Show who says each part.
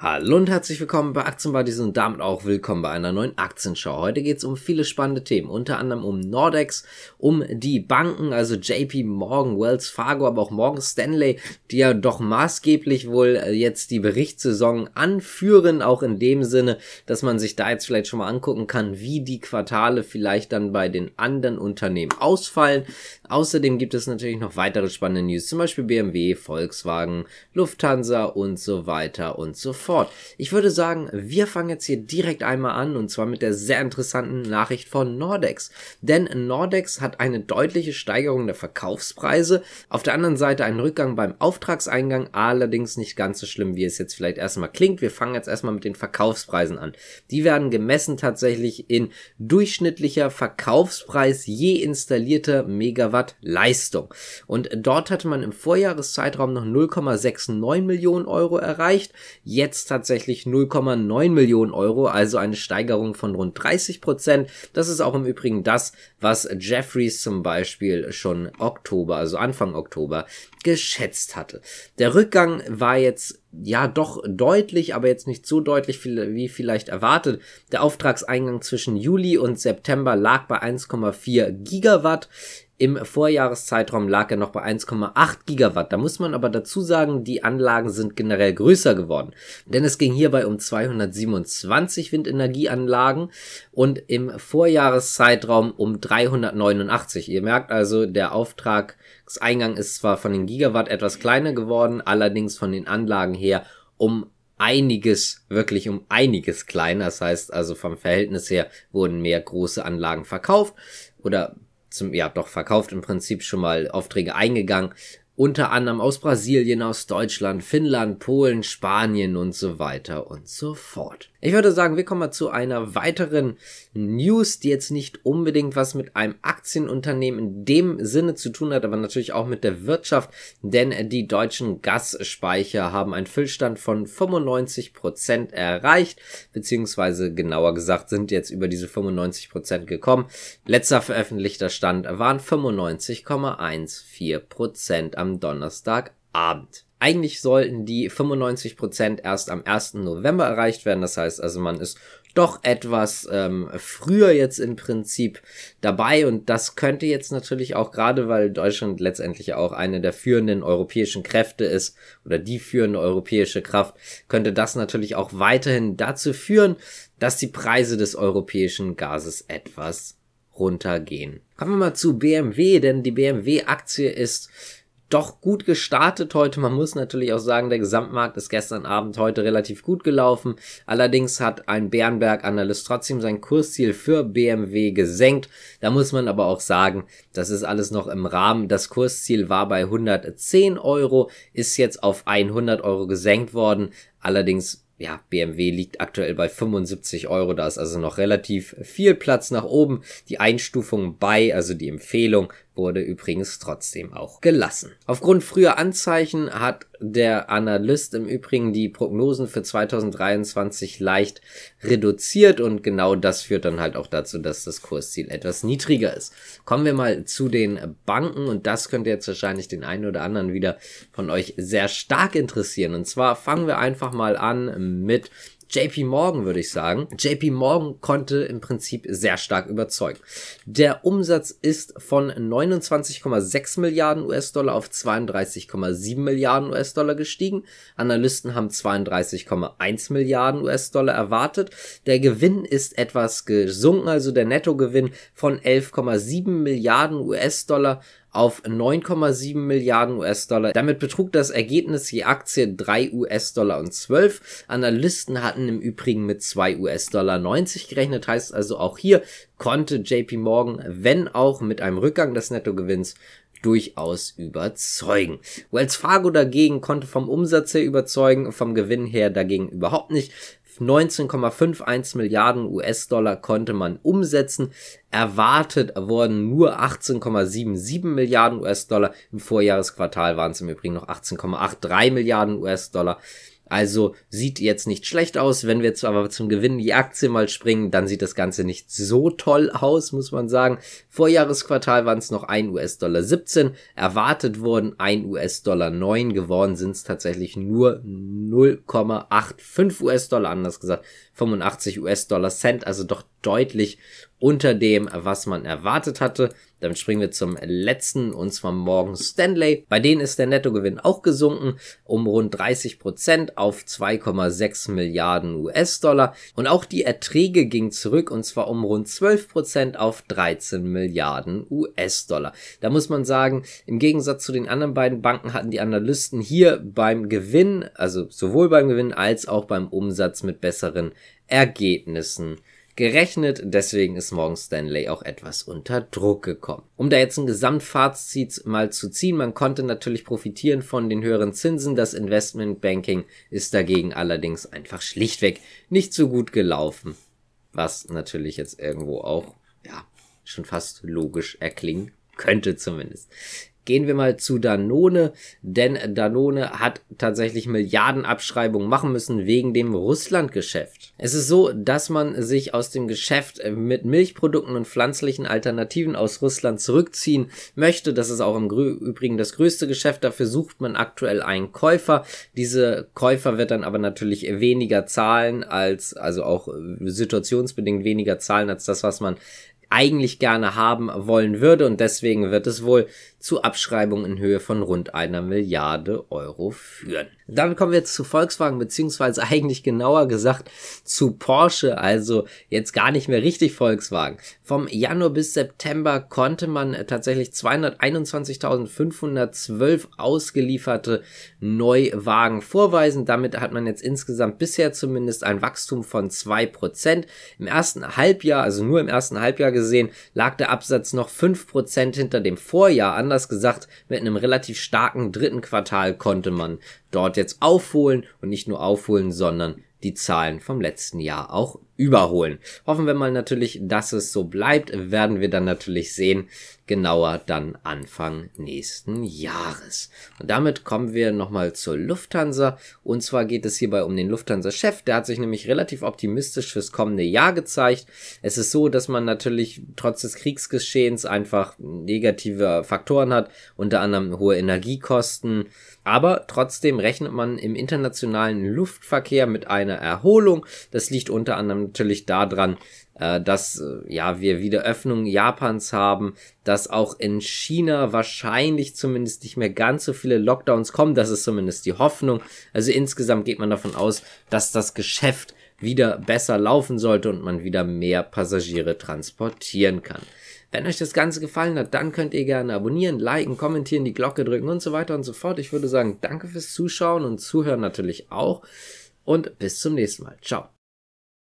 Speaker 1: Hallo und herzlich willkommen bei Aktienbuddies und damit auch willkommen bei einer neuen Aktienschau. Heute geht es um viele spannende Themen, unter anderem um Nordex, um die Banken, also JP Morgan, Wells Fargo, aber auch Morgan Stanley, die ja doch maßgeblich wohl äh, jetzt die Berichtssaison anführen, auch in dem Sinne, dass man sich da jetzt vielleicht schon mal angucken kann, wie die Quartale vielleicht dann bei den anderen Unternehmen ausfallen. Außerdem gibt es natürlich noch weitere spannende News, zum Beispiel BMW, Volkswagen, Lufthansa und so weiter und so fort fort. Ich würde sagen, wir fangen jetzt hier direkt einmal an und zwar mit der sehr interessanten Nachricht von Nordex. Denn Nordex hat eine deutliche Steigerung der Verkaufspreise, auf der anderen Seite einen Rückgang beim Auftragseingang, allerdings nicht ganz so schlimm, wie es jetzt vielleicht erstmal klingt. Wir fangen jetzt erstmal mit den Verkaufspreisen an. Die werden gemessen tatsächlich in durchschnittlicher Verkaufspreis je installierter Megawatt Leistung. Und dort hatte man im Vorjahreszeitraum noch 0,69 Millionen Euro erreicht. Jetzt jetzt tatsächlich 0,9 Millionen Euro, also eine Steigerung von rund 30 Prozent. Das ist auch im Übrigen das, was Jeffries zum Beispiel schon Oktober, also Anfang Oktober, geschätzt hatte. Der Rückgang war jetzt ja doch deutlich, aber jetzt nicht so deutlich wie vielleicht erwartet. Der Auftragseingang zwischen Juli und September lag bei 1,4 Gigawatt. Im Vorjahreszeitraum lag er noch bei 1,8 Gigawatt. Da muss man aber dazu sagen, die Anlagen sind generell größer geworden. Denn es ging hierbei um 227 Windenergieanlagen und im Vorjahreszeitraum um 389. Ihr merkt also, der Auftragseingang ist zwar von den Gigawatt etwas kleiner geworden, allerdings von den Anlagen her um einiges, wirklich um einiges kleiner. Das heißt also vom Verhältnis her wurden mehr große Anlagen verkauft oder zum, ja, doch verkauft im Prinzip schon mal Aufträge eingegangen unter anderem aus Brasilien, aus Deutschland, Finnland, Polen, Spanien und so weiter und so fort. Ich würde sagen, wir kommen mal zu einer weiteren News, die jetzt nicht unbedingt was mit einem Aktienunternehmen in dem Sinne zu tun hat, aber natürlich auch mit der Wirtschaft, denn die deutschen Gasspeicher haben einen Füllstand von 95% Prozent erreicht, beziehungsweise genauer gesagt sind jetzt über diese 95% Prozent gekommen. Letzter veröffentlichter Stand waren 95,14% Prozent am am Donnerstagabend. Eigentlich sollten die 95% erst am 1. November erreicht werden. Das heißt also, man ist doch etwas ähm, früher jetzt im Prinzip dabei. Und das könnte jetzt natürlich auch gerade, weil Deutschland letztendlich auch eine der führenden europäischen Kräfte ist oder die führende europäische Kraft, könnte das natürlich auch weiterhin dazu führen, dass die Preise des europäischen Gases etwas runtergehen. Kommen wir mal zu BMW, denn die BMW-Aktie ist doch gut gestartet heute. Man muss natürlich auch sagen, der Gesamtmarkt ist gestern Abend heute relativ gut gelaufen. Allerdings hat ein Bärenberg-Analyst trotzdem sein Kursziel für BMW gesenkt. Da muss man aber auch sagen, das ist alles noch im Rahmen. Das Kursziel war bei 110 Euro, ist jetzt auf 100 Euro gesenkt worden. Allerdings ja, BMW liegt aktuell bei 75 Euro. Da ist also noch relativ viel Platz nach oben. Die Einstufung bei, also die Empfehlung wurde übrigens trotzdem auch gelassen. Aufgrund früher Anzeichen hat der Analyst im Übrigen die Prognosen für 2023 leicht reduziert und genau das führt dann halt auch dazu, dass das Kursziel etwas niedriger ist. Kommen wir mal zu den Banken und das könnte jetzt wahrscheinlich den einen oder anderen wieder von euch sehr stark interessieren. Und zwar fangen wir einfach mal an mit JP Morgan, würde ich sagen. JP Morgan konnte im Prinzip sehr stark überzeugen. Der Umsatz ist von 29,6 Milliarden US-Dollar auf 32,7 Milliarden US-Dollar gestiegen. Analysten haben 32,1 Milliarden US-Dollar erwartet. Der Gewinn ist etwas gesunken, also der Nettogewinn von 11,7 Milliarden US-Dollar auf 9,7 Milliarden US-Dollar. Damit betrug das Ergebnis je Aktie 3 US-Dollar und 12. Analysten hatten im Übrigen mit 2 US-Dollar 90 gerechnet, heißt also auch hier konnte JP Morgan, wenn auch mit einem Rückgang des Nettogewinns, durchaus überzeugen. Wells Fargo dagegen konnte vom Umsatz her überzeugen, vom Gewinn her dagegen überhaupt nicht. 19,51 Milliarden US-Dollar konnte man umsetzen. Erwartet wurden nur 18,77 Milliarden US-Dollar. Im Vorjahresquartal waren es im Übrigen noch 18,83 Milliarden US-Dollar. Also sieht jetzt nicht schlecht aus. Wenn wir jetzt aber zum Gewinn die Aktie mal springen, dann sieht das Ganze nicht so toll aus, muss man sagen. Vorjahresquartal waren es noch 1 US-Dollar 17, erwartet wurden 1 US-Dollar 9, geworden sind es tatsächlich nur 0,85 US-Dollar, anders gesagt 85 US-Dollar Cent, also doch deutlich unter dem, was man erwartet hatte. Damit springen wir zum letzten und zwar Morgan Stanley. Bei denen ist der Nettogewinn auch gesunken um rund 30 Prozent auf 2,6 Milliarden US-Dollar und auch die Erträge gingen zurück und zwar um rund 12 Prozent auf 13 Milliarden US-Dollar. Da muss man sagen, im Gegensatz zu den anderen beiden Banken hatten die Analysten hier beim Gewinn, also sowohl beim Gewinn als auch beim Umsatz mit besseren Ergebnissen gerechnet. Deswegen ist Morgan Stanley auch etwas unter Druck gekommen. Um da jetzt ein Gesamtfazit mal zu ziehen, man konnte natürlich profitieren von den höheren Zinsen. Das Investmentbanking ist dagegen allerdings einfach schlichtweg nicht so gut gelaufen. Was natürlich jetzt irgendwo auch, ja, schon fast logisch erklingen könnte zumindest. Gehen wir mal zu Danone, denn Danone hat tatsächlich Milliardenabschreibungen machen müssen wegen dem Russland-Geschäft. Es ist so, dass man sich aus dem Geschäft mit Milchprodukten und pflanzlichen Alternativen aus Russland zurückziehen möchte. Das ist auch im Übrigen das größte Geschäft. Dafür sucht man aktuell einen Käufer. Diese Käufer wird dann aber natürlich weniger zahlen als, also auch situationsbedingt weniger zahlen als das, was man eigentlich gerne haben wollen würde und deswegen wird es wohl zu Abschreibungen in Höhe von rund einer Milliarde Euro führen. Damit kommen wir jetzt zu Volkswagen, beziehungsweise eigentlich genauer gesagt zu Porsche, also jetzt gar nicht mehr richtig Volkswagen. Vom Januar bis September konnte man tatsächlich 221.512 ausgelieferte Neuwagen vorweisen. Damit hat man jetzt insgesamt bisher zumindest ein Wachstum von zwei Prozent Im ersten Halbjahr, also nur im ersten Halbjahr gesehen lag der Absatz noch 5% hinter dem Vorjahr. Anders gesagt, mit einem relativ starken dritten Quartal konnte man dort jetzt aufholen und nicht nur aufholen, sondern die Zahlen vom letzten Jahr auch überholen. Hoffen wir mal natürlich, dass es so bleibt. Werden wir dann natürlich sehen. Genauer dann Anfang nächsten Jahres. Und damit kommen wir nochmal zur Lufthansa. Und zwar geht es hierbei um den Lufthansa-Chef. Der hat sich nämlich relativ optimistisch fürs kommende Jahr gezeigt. Es ist so, dass man natürlich trotz des Kriegsgeschehens einfach negative Faktoren hat. Unter anderem hohe Energiekosten. Aber trotzdem rechnet man im internationalen Luftverkehr mit einer Erholung. Das liegt unter anderem natürlich daran, äh, dass äh, ja wir wieder Öffnung Japans haben, dass auch in China wahrscheinlich zumindest nicht mehr ganz so viele Lockdowns kommen. Das ist zumindest die Hoffnung. Also insgesamt geht man davon aus, dass das Geschäft wieder besser laufen sollte und man wieder mehr Passagiere transportieren kann. Wenn euch das Ganze gefallen hat, dann könnt ihr gerne abonnieren, liken, kommentieren, die Glocke drücken und so weiter und so fort. Ich würde sagen, danke fürs Zuschauen und Zuhören natürlich auch und bis zum nächsten Mal. Ciao.